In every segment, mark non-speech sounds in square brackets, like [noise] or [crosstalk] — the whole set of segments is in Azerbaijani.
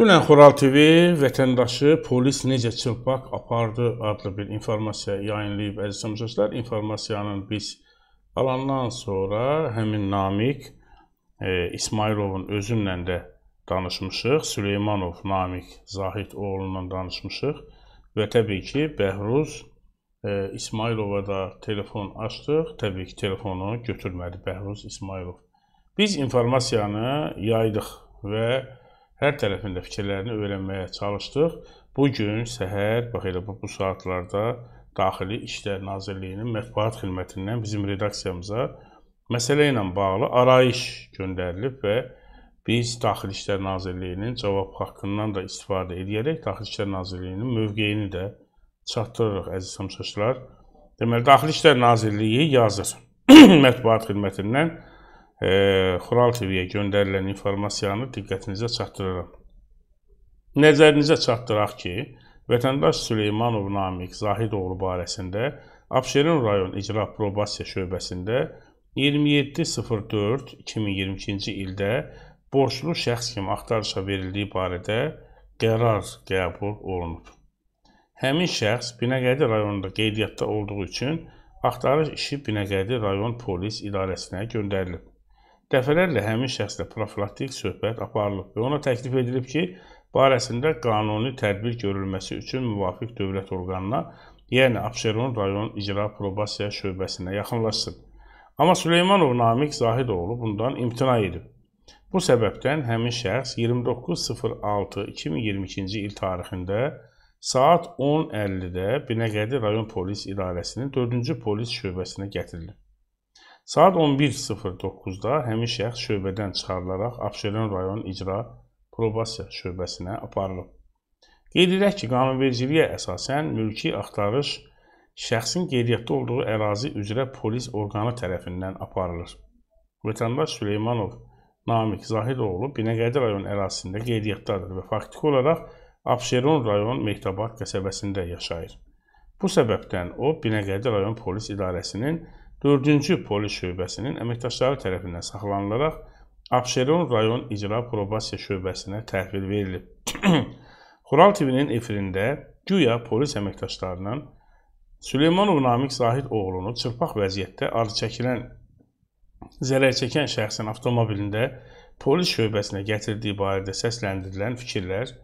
Dünən Xoral TV vətəndaşı polis necə çılpaq apardı adlı bir informasiya yayınlayıb əziz tamaşaçılar. İnformasiyanın biz alandan sonra həmin Namik e, İsmailovun özünlə də danışmışıq. Süleymanov Namik Zahid oğlundan danışmışıq və təbii ki, Bəhruz e, İsmailova da telefon açdıq. Təbii ki, telefonu götürmədi Bəhruz İsmailov. Biz informasiyanı yaydıq və hər tərəfində fikirlərini öyrənməyə çalışdıq. Bu gün səhər, bax elə bu, bu saatlarda Daxili İşlər Nazirliyinin mətbuat xidmətindən bizim redaksiyamıza məsələ ilə bağlı arayış göndərilib və biz Daxili İşlər Nazirliyinin cavab haqqından da istifadə edərək Daxili İşlər Nazirliyinin mövqeyini də çatdırırıq əziz həmsəşlər. Deməli Daxili İşlər Nazirliyi yazır [clears throat] mətbuat xidmətindən Xural TV-yə göndərilən informasiyanı diqqətinizə çatdırıram. Nəzərinizə çatdıraq ki, vətəndaş Süleymanov Namiq Zahidoğlu barəsində Abşeron rayon icra probasiya şöbəsində 27.04.2022-ci ildə borclu şəxs kimi axtarışa verildiyi barədə qərar qəbul olunub. Həmin şəxs Binəqədi rayonunda qeydiyyatda olduğu üçün axtarış işi Binəqədi rayon polis idarəsinə göndərilib dəfələrlə həmin şəxslə profilaktik söhbət aparılıb və ona təklif edilib ki, barəsində qanuni tədbir görülməsi üçün müvafiq dövlət orqanına, yəni Abşeron rayon icra probasiya şöbəsinə yaxınlaşsın. Amma Süleymanov Namiq Zahidoğlu bundan imtina edib. Bu səbəbdən həmin şəxs 29.06.2022-ci il tarixində saat 10.50-də Binəqədi rayon polis idarəsinin 4-cü polis şöbəsinə gətirilib. Saat 11:09-da həmin şəxs şöbədən çıxarılaraq Abşeron rayon icra probasiya şöbəsinə aparılıb. Qeyd edək ki, qanunvericiliyə əsasən mülki axtarış şəxsin qeydiyyatda olduğu ərazi üzrə polis orqanı tərəfindən aparılır. Vətəndaş Süleymanov Namik Zahidoğlu Binəqədi rayon ərazisində qeydiyyatdadır və faktiki olaraq Abşeron rayon Mehtabat qəsəbəsində yaşayır. Bu səbəbdən o Binəqədi rayon polis idarəsinin 4-cü polis şöbəsinin əməkdaşları tərəfindən saxlanılaraq Abşeron rayon icra probasiya şöbəsinə təhvil verilib. [clears throat] Xural TV-nin efirində güya polis əməkdaşlarından Süleymanov Namiq Zahid oğlunu çırpaq vəziyyətdə arı çəkilən zərər çəkən şəxsin avtomobilində polis şöbəsinə gətirdiyi barədə səsləndirilən fikirlər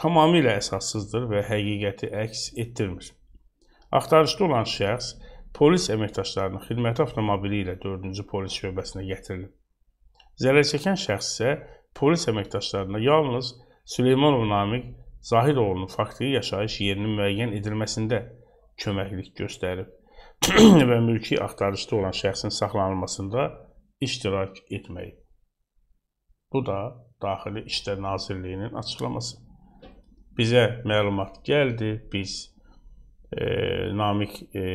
tamamilə əsassızdır və həqiqəti əks etdirmir. Axtarışda olan şəxs polis əməkdaşlarının xidməti avtomobili ilə 4-cü polis şöbəsinə gətirilib. Zərərçəkən şəxs isə polis əməkdaşlarına yalnız Süleymanov Namiq Zahidoğlunun faktiki yaşayış yerinin müəyyən edilməsində köməklik göstərib [clears throat] və mülki axtarışda olan şəxsin saxlanılmasında iştirak etməyib. Bu da Daxili İşlər Nazirliyinin açıqlaması. Bizə məlumat gəldi, biz e, Namik e,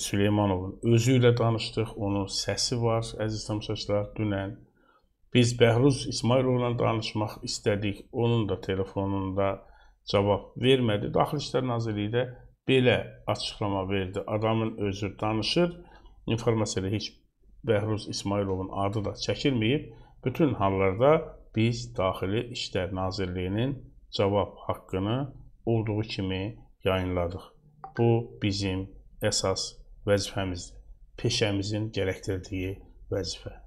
Süleymanovun özü ilə danışdıq, onun səsi var, əziz tamaşaçılar, dünən biz Bəhruz İsmailovla danışmaq istədik, onun da telefonunda cavab vermədi. Daxili İşlər Nazirliyi də belə açıqlama verdi. Adamın özü danışır, informasiyada heç Bəhruz İsmailovun adı da çəkilməyib. Bütün hallarda biz Daxili İşlər Nazirliyinin cavab haqqını olduğu kimi yayınladıq. Bu bizim əsas vəzifəmizdir. Peşəmizin gərəkdirdiyi vəzifə.